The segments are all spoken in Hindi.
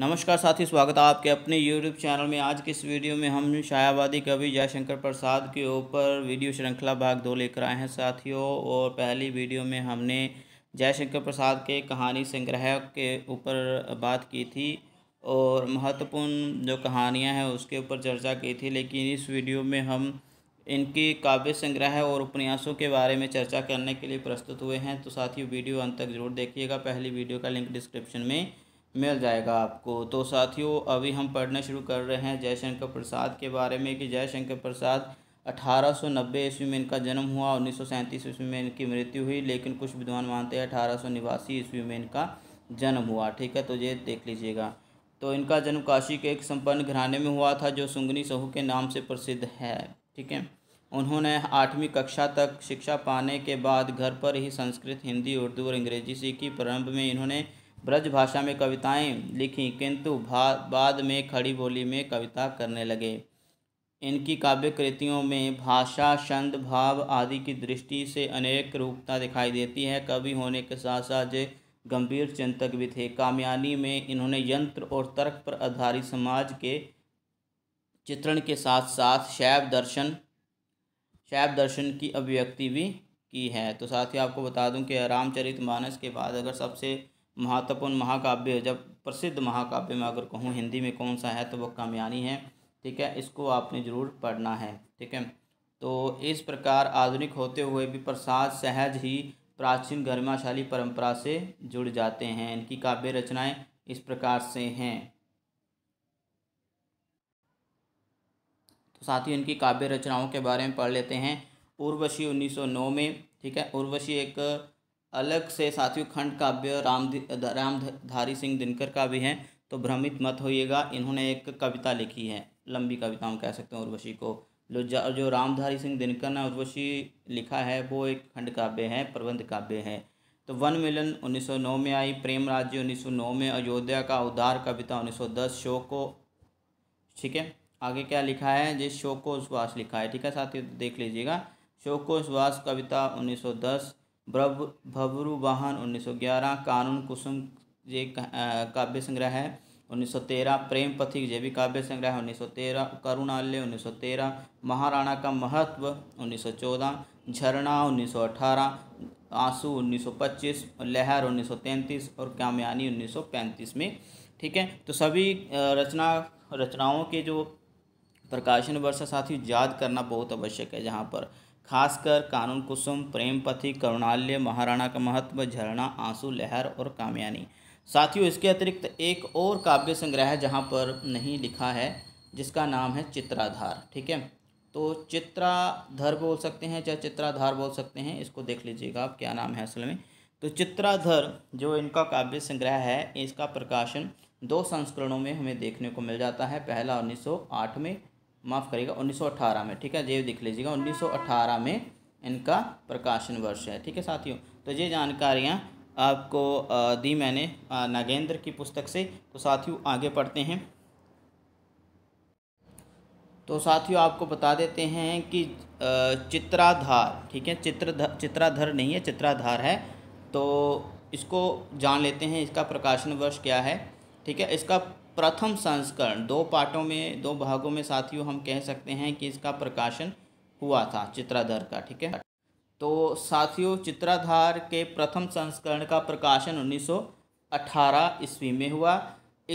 नमस्कार साथी स्वागत है आपके अपने YouTube चैनल में आज की इस वीडियो में हम शायावादी कवि जयशंकर प्रसाद के ऊपर वीडियो श्रृंखला भाग दो लेकर आए हैं साथियों और पहली वीडियो में हमने जयशंकर प्रसाद के कहानी संग्रह के ऊपर बात की थी और महत्वपूर्ण जो कहानियां हैं उसके ऊपर चर्चा की थी लेकिन इस वीडियो में हम इनकी काव्य संग्रह और उपन्यासों के बारे में चर्चा करने के लिए प्रस्तुत हुए हैं तो साथियों वीडियो अंत तक जरूर देखिएगा पहली वीडियो का लिंक डिस्क्रिप्शन में मिल जाएगा आपको तो साथियों अभी हम पढ़ना शुरू कर रहे हैं जयशंकर प्रसाद के बारे में कि जयशंकर प्रसाद 1890 ईस्वी में इनका जन्म हुआ उन्नीस ईस्वी में इनकी मृत्यु हुई लेकिन कुछ विद्वान मानते हैं अठारह सौ निवासी ईस्वी में इनका जन्म हुआ ठीक है तो ये देख लीजिएगा तो इनका जन्म काशी के एक संपन्न घराने में हुआ था जो सुंगनी सहू के नाम से प्रसिद्ध है ठीक है उन्होंने आठवीं कक्षा तक शिक्षा पाने के बाद घर पर ही संस्कृत हिंदी उर्दू और अंग्रेजी सीखी प्रारंभ में इन्होंने ब्रज भाषा में कविताएं लिखीं किंतु बाद में खड़ी बोली में कविता करने लगे इनकी काव्य कृतियों में भाषा छंद भाव आदि की दृष्टि से अनेक रूपता दिखाई देती है कवि होने के साथ साथ गंभीर चिंतक भी थे कामयानी में इन्होंने यंत्र और तर्क पर आधारित समाज के चित्रण के साथ साथ शैव दर्शन शैव दर्शन की अभिव्यक्ति भी की है तो साथ ही आपको बता दूं कि रामचरित मानस के बाद अगर सबसे महत्वपूर्ण महाकाव्य जब प्रसिद्ध महाकाव्य में अगर कहूँ हिंदी में कौन सा है तो वह कामयानी है ठीक है इसको आपने ज़रूर पढ़ना है ठीक है तो इस प्रकार आधुनिक होते हुए भी प्रसाद सहज ही प्राचीन गरिमाशाली परंपरा से जुड़ जाते हैं इनकी काव्य रचनाएं इस प्रकार से हैं तो साथ ही इनकी काव्य रचनाओं के बारे में पढ़ लेते हैं उर्वशी 1909 में ठीक है उर्वशी एक अलग से साथियों खंड काव्य राम रामधारी सिंह दिनकर का भी है तो भ्रमित मत होइएगा इन्होंने एक कविता लिखी है लंबी कविता हम कह सकते हैं उर्वशी को जो जो रामधारी सिंह दिनकर ने उर्वशी लिखा है वो एक खंड काव्य है प्रबंध काव्य है तो वन मिलन 1909 में आई प्रेम राज्य 1909 में अयोध्या का उदार कविता 1910 शोक को ठीक है आगे क्या लिखा है जिस शोक को सुहास लिखा है ठीक है साथियों देख लीजिएगा शोक को सुहास कविता उन्नीस भ्रव भवरू वाहन उन्नीस कानून कुसुम ये काव्य संग्रह है 1913 प्रेम पथिक ये भी काव्य संग्रह है 1913 करुणालय 1913 महाराणा का महत्व 1914 झरना 1918 आंसू 1925 लहर 1933 और कामयानी 1935 में ठीक है तो सभी रचना रचनाओं के जो प्रकाशन वर्ष साथ ही याद करना बहुत आवश्यक है जहाँ पर खासकर कानून कुसुम पथी करुणाल्य महाराणा का महत्व झरना आंसू लहर और कामयानी साथियों इसके अतिरिक्त एक और काव्य संग्रह है जहाँ पर नहीं लिखा है जिसका नाम है चित्राधार ठीक है तो चित्राधर बोल सकते हैं चाहे चित्राधार बोल सकते हैं इसको देख लीजिएगा आप क्या नाम है असल में तो चित्राधर जो इनका काव्य संग्रह है इसका प्रकाशन दो संस्करणों में हमें देखने को मिल जाता है पहला उन्नीस में माफ़ करिएगा 1918 में ठीक है जे दिख लीजिएगा 1918 में इनका प्रकाशन वर्ष है ठीक है साथियों तो ये जानकारियाँ आपको दी मैंने नागेंद्र की पुस्तक से तो साथियों आगे पढ़ते हैं तो साथियों आपको बता देते हैं कि चित्राधार ठीक है चित्र चित्राधर नहीं है चित्राधार है तो इसको जान लेते हैं इसका प्रकाशन वर्ष क्या है ठीक है इसका प्रथम संस्करण दो पार्टों में दो भागों में साथियों हम कह सकते हैं कि इसका प्रकाशन हुआ था चित्राधार का ठीक है तो साथियों चित्राधार के प्रथम संस्करण का प्रकाशन 1918 ईस्वी में हुआ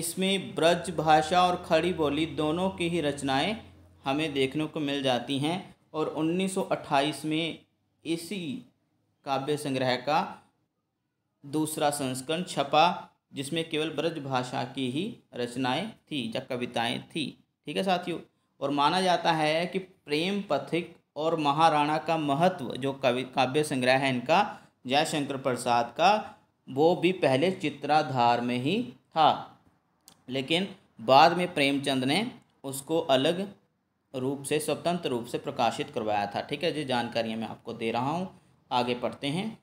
इसमें ब्रज भाषा और खड़ी बोली दोनों की ही रचनाएं हमें देखने को मिल जाती हैं और 1928 में इसी काव्य संग्रह का दूसरा संस्करण छपा जिसमें केवल ब्रज भाषा की ही रचनाएं थी या कविताएं थी ठीक है साथियों और माना जाता है कि प्रेम पथिक और महाराणा का महत्व जो कवि काव्य संग्रह है इनका जयशंकर प्रसाद का वो भी पहले चित्राधार में ही था लेकिन बाद में प्रेमचंद ने उसको अलग रूप से स्वतंत्र रूप से प्रकाशित करवाया था ठीक है जी जानकारियाँ मैं आपको दे रहा हूँ आगे पढ़ते हैं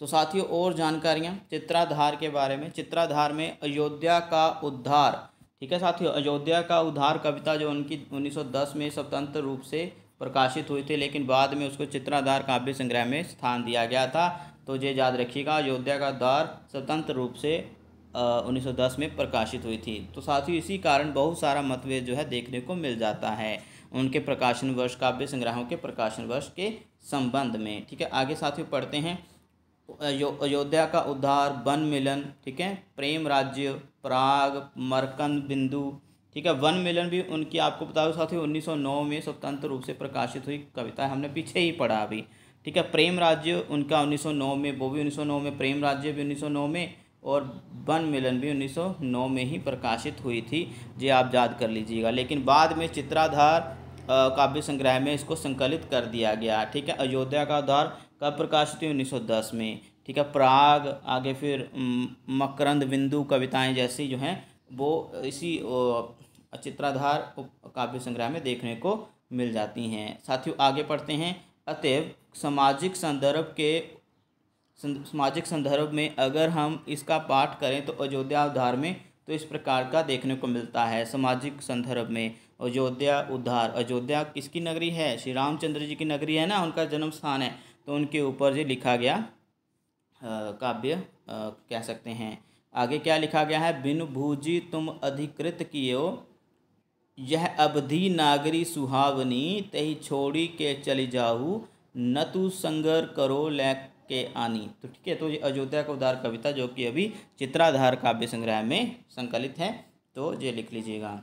तो साथियों और जानकारियाँ चित्राधार के बारे में चित्राधार में अयोध्या का उद्धार ठीक है साथियों अयोध्या का उद्धार कविता जो उनकी 1910 में स्वतंत्र रूप से प्रकाशित हुई थी लेकिन बाद में उसको चित्राधार काव्य संग्रह में स्थान दिया गया था तो ये याद रखिएगा अयोध्या का उद्धार स्वतंत्र रूप से उन्नीस सौ दस में प्रकाशित हुई थी तो साथियों इसी कारण बहुत सारा मतभेद जो है देखने को मिल जाता है उनके प्रकाशन वर्ष काव्य संग्रहों के प्रकाशन वर्ष के संबंध में ठीक है आगे साथियों पढ़ते हैं अयोध्या का उद्धार वन मिलन ठीक है प्रेम राज्य प्राग मरकंद बिंदु ठीक है वन मिलन भी उनकी आपको बता दो साथ ही नौ में स्वतंत्र रूप से प्रकाशित हुई कविता है हमने पीछे ही पढ़ा अभी ठीक है प्रेम राज्य उनका 1909 में वो भी 1909 में प्रेम राज्य भी 1909 में और वन मिलन भी 1909 में ही प्रकाशित हुई थी जे आप याद कर लीजिएगा लेकिन बाद में चित्राधार काव्य संग्रह में इसको संकलित कर दिया गया ठीक है अयोध्या का उद्धार कब प्रकाशित हुई उन्नीस में ठीक है प्राग आगे फिर मकरंद बिंदु कविताएं जैसी जो हैं वो इसी चित्राधार काव्य संग्रह में देखने को मिल जाती हैं साथियों आगे पढ़ते हैं अतएव सामाजिक संदर्भ के सामाजिक संदर्भ में अगर हम इसका पाठ करें तो अयोध्या उद्धार में तो इस प्रकार का देखने को मिलता है सामाजिक संदर्भ में अयोध्या उद्धार अयोध्या किसकी नगरी है श्री रामचंद्र जी की नगरी है ना उनका जन्म स्थान है तो उनके ऊपर जो लिखा गया काव्य कह सकते हैं आगे क्या लिखा गया है बिन भूजी तुम अधिकृत कियो यह अवधि नागरी सुहावनी तही छोड़ी के चली जाऊ न तू संगर करो ले के आनी तो ठीक है तो ये अयोध्या का उदार कविता जो कि अभी चित्राधार काव्य संग्रह में संकलित है तो ये लिख लीजिएगा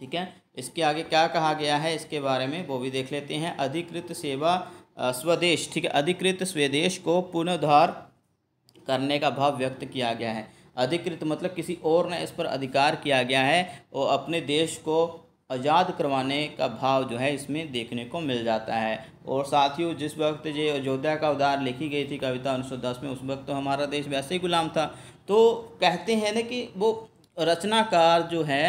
ठीक है इसके आगे क्या कहा गया है इसके बारे में वो भी देख लेते हैं अधिकृत सेवा स्वदेश ठीक है अधिकृत स्वदेश को पुनर्धार करने का भाव व्यक्त किया गया है अधिकृत मतलब किसी और ने इस पर अधिकार किया गया है और अपने देश को आज़ाद करवाने का भाव जो है इसमें देखने को मिल जाता है और साथियों जिस वक्त ये अयोध्या का उदार लिखी गई थी कविता उन्नीस में उस वक्त तो हमारा देश वैसे ही गुलाम था तो कहते हैं ना कि वो रचनाकार जो है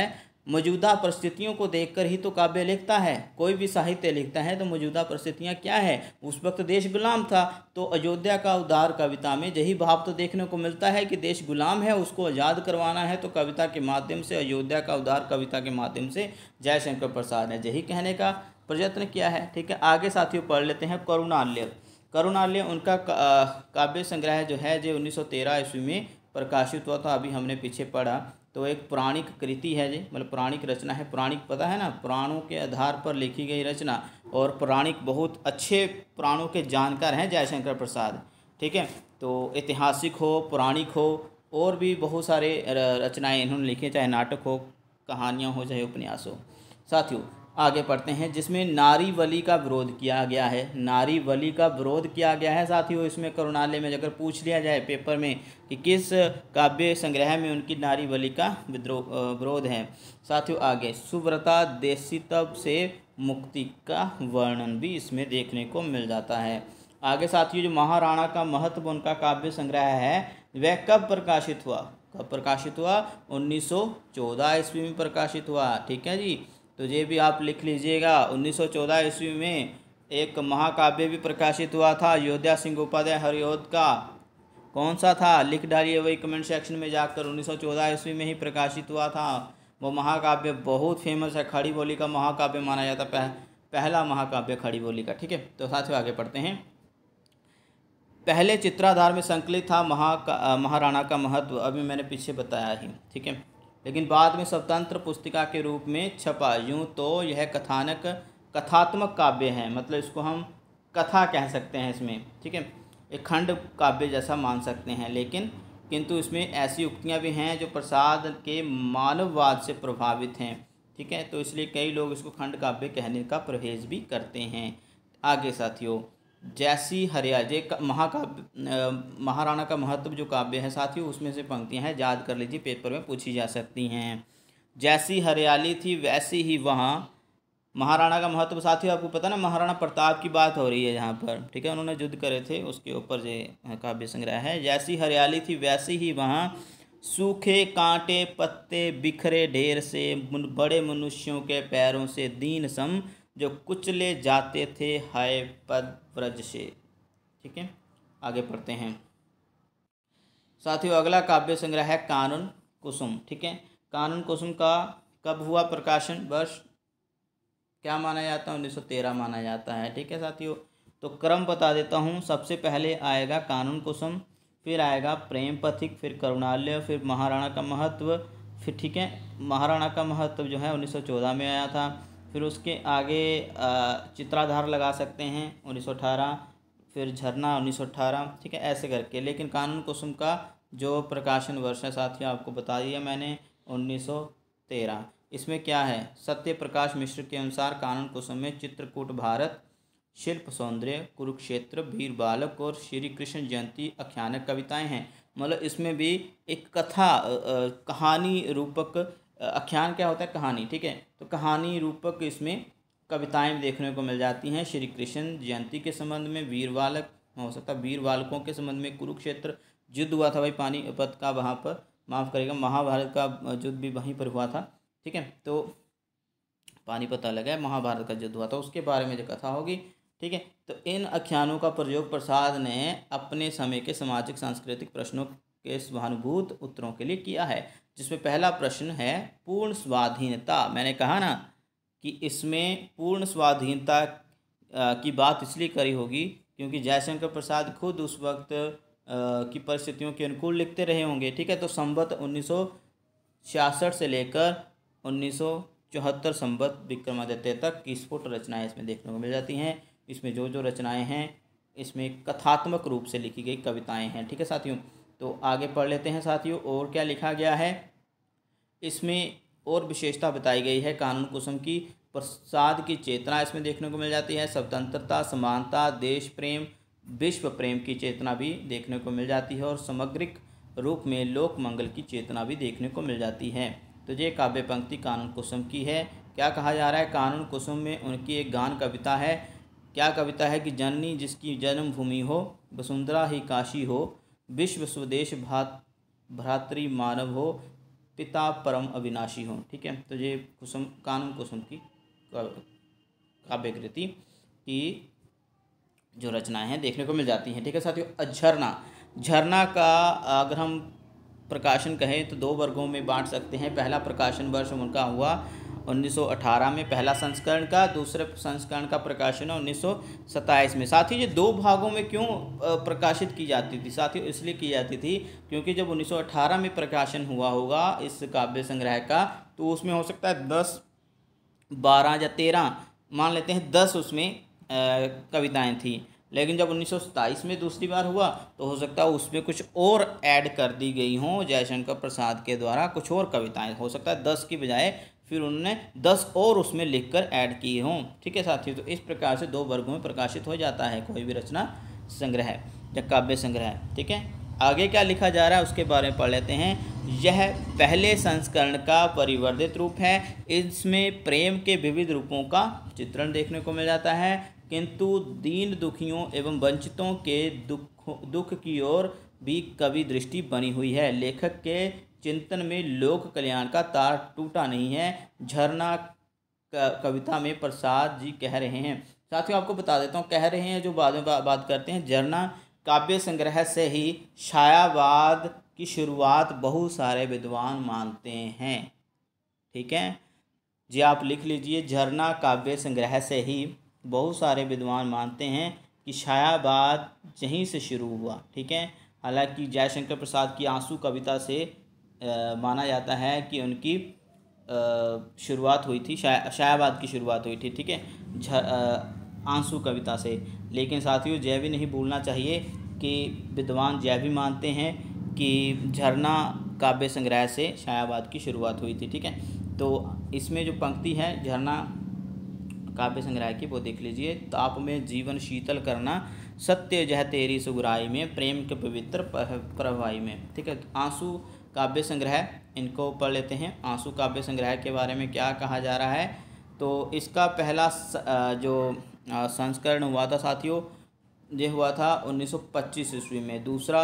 मौजूदा परिस्थितियों को देखकर ही तो काव्य लिखता है कोई भी साहित्य लिखता है तो मौजूदा परिस्थितियाँ क्या है उस वक्त देश गुलाम था तो अयोध्या का उदार कविता में यही भाव तो देखने को मिलता है कि देश गुलाम है उसको आज़ाद करवाना है तो कविता के माध्यम से अयोध्या का उदार कविता के माध्यम से जयशंकर प्रसाद ने यही कहने का प्रयत्न किया है ठीक है आगे साथियों पढ़ लेते हैं करुणाल्य करुणालय उनका काव्य संग्रह जो है जो 1913 ईस्वी में प्रकाशित हुआ था अभी हमने पीछे पढ़ा तो एक पौराणिक कृति है जी मतलब पौराणिक रचना है पौराणिक पता है ना पुराणों के आधार पर लिखी गई रचना और पौराणिक बहुत अच्छे पुराणों के जानकार हैं जयशंकर प्रसाद ठीक है तो ऐतिहासिक हो पौराणिक हो और भी बहुत सारे रचनाएं इन्होंने लिखी चाहे नाटक हो कहानियाँ हो चाहे उपन्यास हो साथियों आगे पढ़ते हैं जिसमें नारी वली का विरोध किया गया है नारी वली का विरोध किया गया है साथियों इसमें करुणालय में अगर पूछ लिया जाए पेपर में कि किस काव्य संग्रह में उनकी नारी वली का विद्रोह विरोध है साथियों आगे सुव्रता देसी तब से मुक्ति का वर्णन भी इसमें देखने को मिल जाता है आगे साथियों जो महाराणा का महत्व उनका काव्य संग्रह है वह कब प्रकाशित हुआ कब प्रकाशित हुआ 1914 ईस्वी में प्रकाशित हुआ ठीक है जी तो ये भी आप लिख लीजिएगा 1914 ईस्वी में एक महाकाव्य भी प्रकाशित हुआ था अयोध्या सिंह उपाध्याय हरिओद का कौन सा था लिख डालिए वही कमेंट सेक्शन में जाकर 1914 ईस्वी में ही प्रकाशित हुआ था वो महाकाव्य बहुत फेमस है खड़ी बोली का महाकाव्य माना जाता पह, पहला महाकाव्य खड़ी बोली का ठीक है तो साथियों आगे पढ़ते हैं पहले चित्राधार में संकलित था महा महाराणा का महत्व अभी मैंने पीछे बताया ही ठीक है लेकिन बाद में स्वतंत्र पुस्तिका के रूप में छपा यूँ तो यह कथानक कथात्मक काव्य है मतलब इसको हम कथा कह सकते हैं इसमें ठीक है एक खंड काव्य जैसा मान सकते हैं लेकिन किंतु इसमें ऐसी उक्तियाँ भी हैं जो प्रसाद के मानववाद से प्रभावित हैं ठीक है तो इसलिए कई लोग इसको खंड काव्य कहने का परहेज भी करते हैं आगे साथियों जैसी हरियाजे का महाकाव्य महाराणा का महत्व जो काव्य है साथियों उसमें से पंक्तियां हैं याद कर लीजिए पेपर में पूछी जा सकती हैं जैसी हरियाली थी वैसी ही वहाँ महाराणा का महत्व साथियों आपको पता ना महाराणा प्रताप की बात हो रही है यहाँ पर ठीक है उन्होंने युद्ध करे थे उसके ऊपर ये काव्य संग्रह है जैसी हरियाली थी वैसी ही वहाँ सूखे कांटे पत्ते बिखरे ढेर से बड़े मनुष्यों के पैरों से दीन सम जो कुचले जाते थे हाय पद व्रज से ठीक है आगे पढ़ते हैं साथियों अगला काव्य संग्रह है कानून कुसुम ठीक है कानून कुसुम का कब हुआ प्रकाशन वर्ष क्या माना जाता है उन्नीस सौ तेरह माना जाता है ठीक है साथियों तो क्रम बता देता हूँ सबसे पहले आएगा कानून कुसुम फिर आएगा प्रेम पथिक फिर करुणालय फिर महाराणा का महत्व फिर ठीक है महाराणा का महत्व जो है 1914 में आया था फिर उसके आगे चित्राधार लगा सकते हैं उन्नीस फिर झरना उन्नीस ठीक है ऐसे करके लेकिन कानून कुसुम का जो प्रकाशन वर्ष है साथियों आपको बता दिया मैंने 1913 इसमें क्या है सत्य प्रकाश मिश्र के अनुसार कानून कुसुम में चित्रकूट भारत शिल्प सौंदर्य कुरुक्षेत्र भीर बालक और श्री कृष्ण जयंती आख्यानक कविताएं हैं मतलब इसमें भी एक कथा कहानी रूपक आख्यान क्या होता है कहानी ठीक है तो कहानी रूपक इसमें कविताएं देखने को मिल जाती हैं श्री कृष्ण जयंती के संबंध में वीर बालक हो सकता है वीर बालकों के संबंध में कुरुक्षेत्र युद्ध हुआ था भाई पानीपत का वहाँ पर माफ़ करेगा महाभारत का युद्ध भी वहीं पर हुआ था ठीक है तो पानीपत अलग है महाभारत का युद्ध हुआ था उसके बारे में जो कथा होगी ठीक है तो इन आख्यानों का प्रयोग प्रसाद ने अपने समय के सामाजिक सांस्कृतिक प्रश्नों के सहानुभूत उत्तरों के लिए किया है जिसमें पहला प्रश्न है पूर्ण स्वाधीनता मैंने कहा ना कि इसमें पूर्ण स्वाधीनता की बात इसलिए करी होगी क्योंकि जयशंकर प्रसाद खुद उस वक्त की परिस्थितियों के अनुकूल लिखते रहे होंगे ठीक है तो संबत उन्नीस से लेकर उन्नीस चौहत्तर संबत्त विक्रमादित्य तक की स्फुट रचनाएं इसमें देखने को मिल जाती हैं इसमें जो जो रचनाएं हैं इसमें कथात्मक रूप से लिखी गई कविताएं हैं ठीक है साथियों तो आगे पढ़ लेते हैं साथियों और क्या लिखा गया है इसमें और विशेषता बताई गई है कानून कुसुम की प्रसाद की चेतना इसमें देखने को मिल जाती है स्वतंत्रता समानता देश प्रेम विश्व प्रेम की चेतना भी देखने को मिल जाती है और समग्रिक रूप में लोक मंगल की चेतना भी देखने को मिल जाती है तो ये काव्य पंक्ति कानून कुसुम की है क्या कहा जा रहा है कानून कुसुम में उनकी एक गान कविता है क्या कविता है कि जननी जिसकी जन्मभूमि हो वसुंधरा ही काशी हो विश्व स्वदेश भात भ्रातृ मानव हो पिता परम अविनाशी हो ठीक है तो ये कुसुम कानून कुसुम की काव्य कृति की जो रचनाएं हैं देखने को मिल जाती हैं ठीक है साथियों झरना झरना का अगर हम प्रकाशन कहें तो दो वर्गों में बांट सकते हैं पहला प्रकाशन वर्ष उनका हुआ 1918 में पहला संस्करण का दूसरे संस्करण का प्रकाशन है उन्नीस में साथ ही ये दो भागों में क्यों प्रकाशित की जाती थी साथ ही इसलिए की जाती थी क्योंकि जब 1918 में प्रकाशन हुआ होगा इस काव्य संग्रह का तो उसमें हो सकता है दस बारह या तेरह मान लेते हैं दस उसमें कविताएँ थीं लेकिन जब उन्नीस में दूसरी बार हुआ तो हो सकता है उसमें कुछ और ऐड कर दी गई हों जयशंकर प्रसाद के द्वारा कुछ और कविताएं हो सकता है दस की बजाय फिर उन्होंने दस और उसमें लिखकर ऐड किए हों ठीक है साथियों तो इस प्रकार से दो वर्गों में प्रकाशित हो जाता है कोई भी रचना संग्रह या काव्य संग्रह ठीक है आगे क्या लिखा जा रहा है उसके बारे में पढ़ लेते हैं यह पहले संस्करण का परिवर्तित रूप है इसमें प्रेम के विविध रूपों का चित्रण देखने को मिल जाता है किंतु दीन दुखियों एवं वंचितों के दुख दुख की ओर भी कवि दृष्टि बनी हुई है लेखक के चिंतन में लोक कल्याण का तार टूटा नहीं है झरना कविता में प्रसाद जी कह रहे हैं साथियों आपको बता देता हूँ कह रहे हैं जो बाद में बा, बात करते हैं झरना काव्य संग्रह से ही छायावाद की शुरुआत बहुत सारे विद्वान मानते हैं ठीक है जी आप लिख लीजिए झरना काव्य संग्रह से ही बहुत सारे विद्वान मानते हैं कि छायावाद यहीं से शुरू हुआ ठीक है हालांकि जयशंकर प्रसाद की आंसू कविता से माना जाता है कि उनकी शुरुआत हुई थी शाह शाहबाद की शुरुआत हुई थी ठीक है आंसू कविता से लेकिन साथियों जय भी नहीं भूलना चाहिए कि विद्वान जय भी मानते हैं कि झरना काव्य संग्रह से शायाबाद की शुरुआत हुई थी ठीक है तो इसमें जो पंक्ति है झरना काव्य संग्रह की वो देख लीजिए ताप में जीवन शीतल करना सत्य जह तेरी सुगुराई में प्रेम के पवित्र प्रभाई में ठीक है आंसू काव्य संग्रह इनको पढ़ लेते हैं आंसू काव्य संग्रह के बारे में क्या कहा जा रहा है तो इसका पहला जो संस्करण हुआ था साथियों ये हुआ था 1925 ईस्वी में दूसरा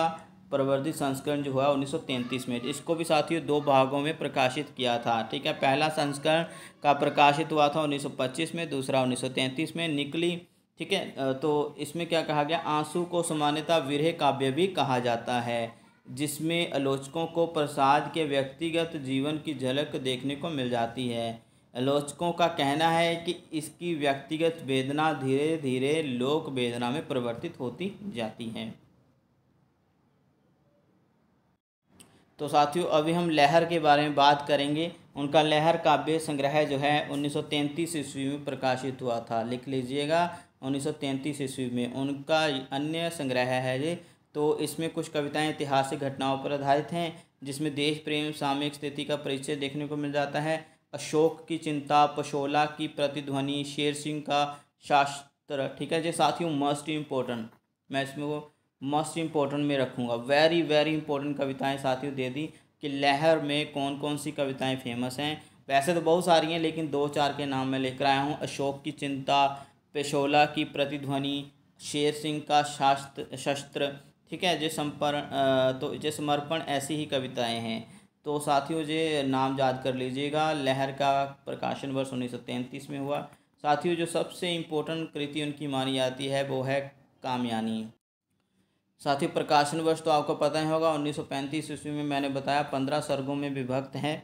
प्रवर्धित संस्करण जो हुआ 1933 में इसको भी साथियों दो भागों में प्रकाशित किया था ठीक है पहला संस्करण का प्रकाशित हुआ था 1925 में दूसरा 1933 में निकली ठीक है तो इसमें क्या कहा गया आंसू को समान्यता विरह काव्य भी कहा जाता है जिसमें आलोचकों को प्रसाद के व्यक्तिगत जीवन की झलक देखने को मिल जाती है आलोचकों का कहना है कि इसकी व्यक्तिगत वेदना धीरे धीरे लोक वेदना में परिवर्तित होती जाती है तो साथियों अभी हम लहर के बारे में बात करेंगे उनका लहर काव्य संग्रह जो है 1933 ईस्वी में प्रकाशित हुआ था लिख लीजिएगा 1933 ईस्वी में उनका अन्य संग्रह है जी तो इसमें कुछ कविताएं ऐतिहासिक घटनाओं पर आधारित हैं जिसमें देश प्रेम सामयिक स्थिति का परिचय देखने को मिल जाता है अशोक की चिंता पशोला की प्रतिध्वनि शेर सिंह का शास्त्र ठीक है जी साथियों मस्ट इम्पोर्टेंट मैं इसमें वो मस्ट इम्पोर्टेंट में रखूँगा वेरी वेरी इंपॉर्टेंट कविताएँ साथियों दे दी कि लहर में कौन कौन सी कविताएँ फेमस हैं वैसे तो बहुत सारी हैं लेकिन दो चार के नाम मैं लेकर आया हूँ अशोक की चिंता पेशोला की प्रतिध्वनि शेर सिंह का शास्त्र शस्त्र ठीक है जो समर्पण तो जो समर्पण ऐसी ही कविताएं हैं तो साथियों जे नाम याद कर लीजिएगा लहर का प्रकाशन वर्ष उन्नीस सौ तैंतीस में हुआ साथियों जो सबसे इम्पोर्टेंट कृति उनकी मानी जाती है वो है कामयानी साथियों प्रकाशन वर्ष तो आपको पता ही होगा उन्नीस ईस्वी में मैंने बताया पंद्रह सर्गों में विभक्त है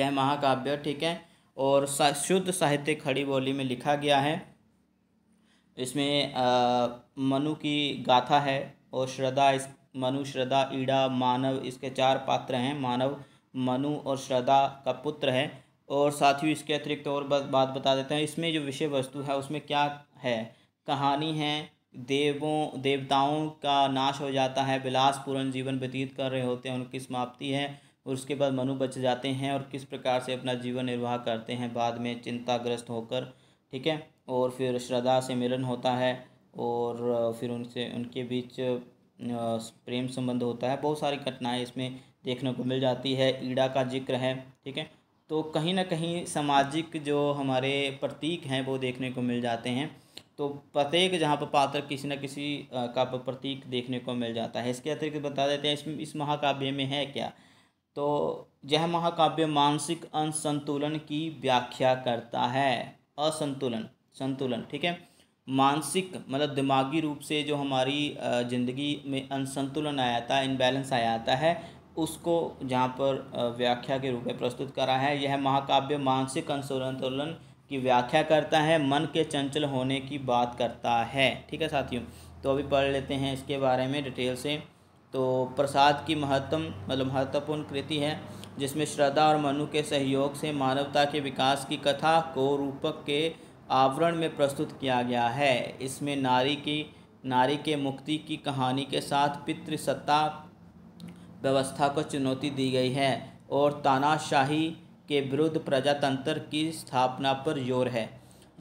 यह महाकाव्य ठीक है और शुद्ध साहित्य खड़ी बोली में लिखा गया है इसमें आ, मनु की गाथा है और श्रद्धा इस मनु श्रद्धा ईड़ा मानव इसके चार पात्र हैं मानव मनु और श्रद्धा का पुत्र है और साथियों इसके अतिरिक्त और बात बता देते हैं इसमें जो विषय वस्तु है उसमें क्या है कहानी है देवों देवताओं का नाश हो जाता है विलासपूर्ण जीवन व्यतीत कर रहे होते हैं उनकी समाप्ति है और उसके बाद मनु बच जाते हैं और किस प्रकार से अपना जीवन निर्वाह करते हैं बाद में चिंताग्रस्त होकर ठीक है और फिर श्रद्धा से मिलन होता है और फिर उनसे उनके बीच प्रेम संबंध होता है बहुत सारी घटनाएं इसमें देखने को मिल जाती है ईड़ा का जिक्र है ठीक है तो कहीं ना कहीं सामाजिक जो हमारे प्रतीक हैं वो देखने को मिल जाते हैं तो प्रत्येक जहाँ पर पात्र किसी न किसी का प्रतीक देखने को मिल जाता है इसके अतिरिक्त बता देते हैं इसमें इस महाकाव्य में है क्या तो यह महाकाव्य मानसिक असंतुलन की व्याख्या करता है असंतुलन संतुलन ठीक है मानसिक मतलब दिमागी रूप से जो हमारी ज़िंदगी में असंतुलन आया था इनबैलेंस आया था है उसको जहाँ पर व्याख्या के रूप में प्रस्तुत करा है यह महाकाव्य मानसिक असंतुलन की व्याख्या करता है मन के चंचल होने की बात करता है ठीक है साथियों तो अभी पढ़ लेते हैं इसके बारे में डिटेल से तो प्रसाद की महत्तम मतलब महत्वपूर्ण कृति है जिसमें श्रद्धा और मनु के सहयोग से मानवता के विकास की कथा को रूपक के आवरण में प्रस्तुत किया गया है इसमें नारी की नारी के मुक्ति की कहानी के साथ पितृसत्ता व्यवस्था को चुनौती दी गई है और तानाशाही के विरुद्ध प्रजातंत्र की स्थापना पर जोर है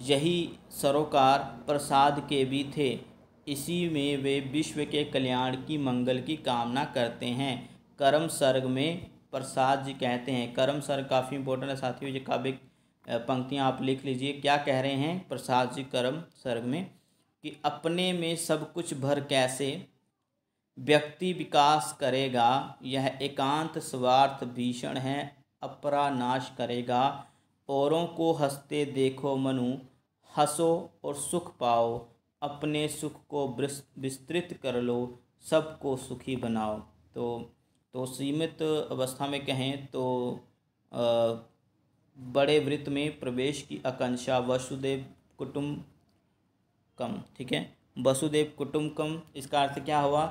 यही सरोकार प्रसाद के भी थे इसी में वे विश्व के कल्याण की मंगल की कामना करते हैं कर्म सर्ग में प्रसाद जी कहते हैं कर्म सर्ग काफ़ी इंपॉर्टेंट है साथियों ये काव्य पंक्तियाँ आप लिख लीजिए क्या कह रहे हैं प्रसाद जी कर्म सर्ग में कि अपने में सब कुछ भर कैसे व्यक्ति विकास करेगा यह एकांत स्वार्थ भीषण है अपरा नाश करेगा औरों को हंसते देखो मनु हंसो और सुख पाओ अपने सुख को विस्तृत कर लो सबको सुखी बनाओ तो तो सीमित अवस्था में कहें तो आ, बड़े वृत्त में प्रवेश की आकांक्षा वसुदेव कुटुम्ब कम ठीक है वसुदेव कुटुम्बकम इसका अर्थ क्या हुआ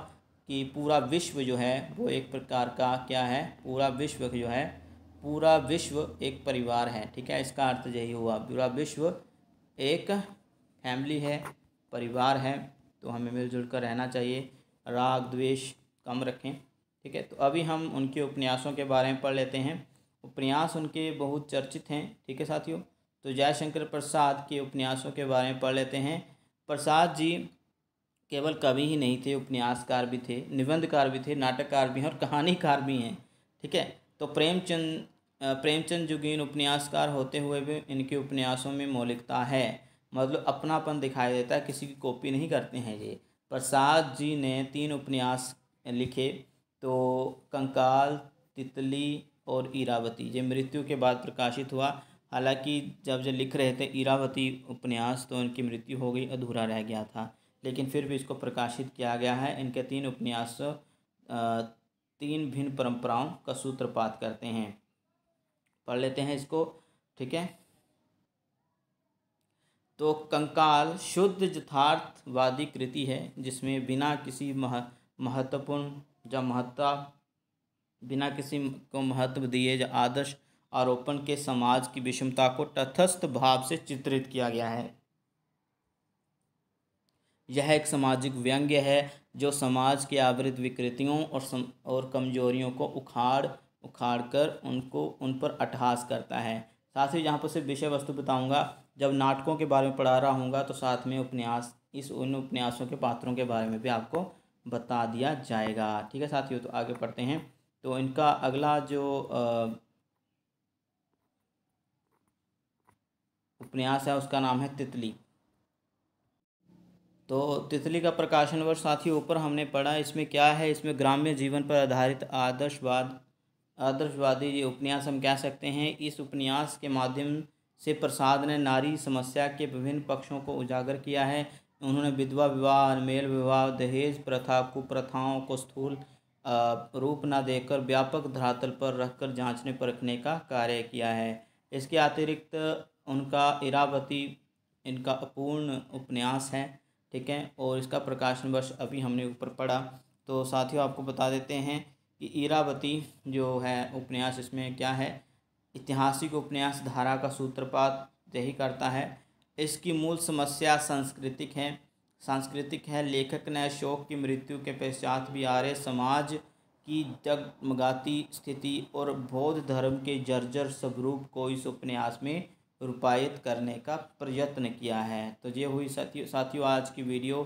कि पूरा विश्व जो है वो एक प्रकार का क्या है पूरा विश्व जो है पूरा विश्व एक परिवार है ठीक है इसका अर्थ यही हुआ पूरा विश्व एक फैमिली है परिवार है तो हमें मिलजुल कर रहना चाहिए राग द्वेष कम रखें ठीक है तो अभी हम उनके उपन्यासों के बारे में पढ़ लेते हैं उपन्यास उनके बहुत चर्चित हैं ठीक है साथियों तो जयशंकर प्रसाद के उपन्यासों के बारे में पढ़ लेते हैं प्रसाद जी केवल कवि ही नहीं थे उपन्यासकार भी थे निबंधकार भी थे नाटककार भी हैं और कहानीकार भी हैं ठीक है तो प्रेमचंद प्रेमचंद जुगीन उपन्यासकार होते हुए भी इनके उपन्यासों में मौलिकता है मतलब अपनापन दिखाई देता है किसी की कॉपी नहीं करते हैं ये प्रसाद जी ने तीन उपन्यास लिखे तो कंकाल तितली और ईरावती ये मृत्यु के बाद प्रकाशित हुआ हालांकि जब जो लिख रहे थे ईरावती उपन्यास तो इनकी मृत्यु हो गई अधूरा रह गया था लेकिन फिर भी इसको प्रकाशित किया गया है इनके तीन उपन्यास तीन भिन्न परंपराओं का सूत्रपात करते हैं पढ़ लेते हैं इसको ठीक है तो कंकाल शुद्ध यथार्थवादी कृति है जिसमें बिना किसी मह महत्वपूर्ण या महत्ता बिना किसी को महत्व दिए आदर्श आरोपण के समाज की विषमता को तथस्थ भाव से चित्रित किया गया है यह एक सामाजिक व्यंग्य है जो समाज के आवृत विकृतियों और सम, और कमजोरियों को उखाड़ उखाड़ कर उनको उन पर अटहास करता है साथ ही यहाँ पर सिर्फ विषय वस्तु बताऊँगा जब नाटकों के बारे में पढ़ा रहा हूँ तो साथ में उपन्यास इस उन उपन्यासों के पात्रों के बारे में भी आपको बता दिया जाएगा ठीक है साथियों तो आगे पढ़ते हैं तो इनका अगला जो उपन्यास है उसका नाम है तितली तो तितली का प्रकाशन वर्ष ही ऊपर हमने पढ़ा इसमें क्या है इसमें ग्राम्य जीवन पर आधारित आदर्शवाद आदर्शवादी ये उपन्यास हम कह सकते हैं इस उपन्यास के माध्यम से प्रसाद ने नारी समस्या के विभिन्न पक्षों को उजागर किया है उन्होंने विधवा विवाह मेल विवाह दहेज प्रथा कुप्रथाओं को स्थूल रूप न देकर व्यापक धरातल पर रखकर जांचने परखने का कार्य किया है इसके अतिरिक्त उनका इरावती इनका अपूर्ण उपन्यास है ठीक है और इसका प्रकाशन वर्ष अभी हमने ऊपर पढ़ा तो साथियों आपको बता देते हैं कि ईरावती जो है उपन्यास इसमें क्या है ऐतिहासिक उपन्यास धारा का सूत्रपात यही करता है इसकी मूल समस्या सांस्कृतिक है सांस्कृतिक है लेखक ने अशोक की मृत्यु के पश्चात भी आर्य समाज की जगमगाती स्थिति और बौद्ध धर्म के जर्जर स्वरूप को इस उपन्यास में रूपायित करने का प्रयत्न किया है तो ये हुई साथियों साथियों आज की वीडियो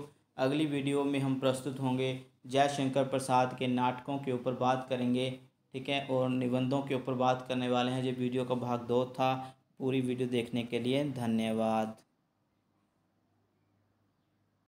अगली वीडियो में हम प्रस्तुत होंगे जयशंकर प्रसाद के नाटकों के ऊपर बात करेंगे ठीक है और निबंधों के ऊपर बात करने वाले हैं जो वीडियो का भाग दो था पूरी वीडियो देखने के लिए धन्यवाद